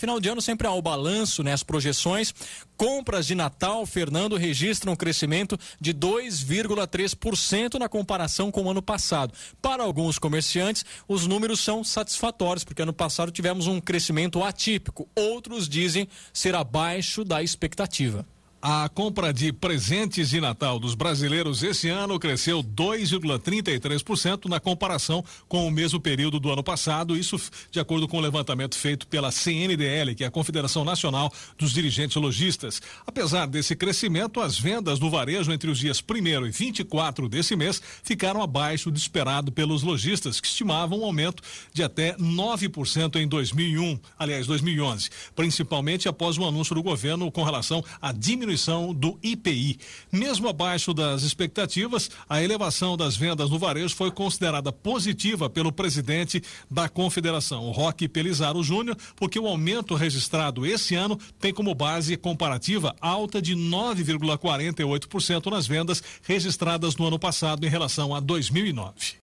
Final de ano sempre há o balanço, né? As projeções. Compras de Natal, Fernando, registram um crescimento de 2,3% na comparação com o ano passado. Para alguns comerciantes, os números são satisfatórios, porque ano passado tivemos um crescimento atípico. Outros dizem ser abaixo da expectativa. A compra de presentes de Natal dos brasileiros esse ano cresceu 2,33% na comparação com o mesmo período do ano passado, isso de acordo com o levantamento feito pela CNDL, que é a Confederação Nacional dos Dirigentes Logistas. Apesar desse crescimento, as vendas no varejo entre os dias 1 e 24 desse mês ficaram abaixo do esperado pelos lojistas, que estimavam um aumento de até 9% em 2001, aliás, 2011, principalmente após o anúncio do governo com relação à diminuição diminuição do IPI. Mesmo abaixo das expectativas, a elevação das vendas no varejo foi considerada positiva pelo presidente da Confederação, Roque Pelizaro Júnior, porque o aumento registrado esse ano tem como base comparativa alta de 9,48% nas vendas registradas no ano passado em relação a 2009.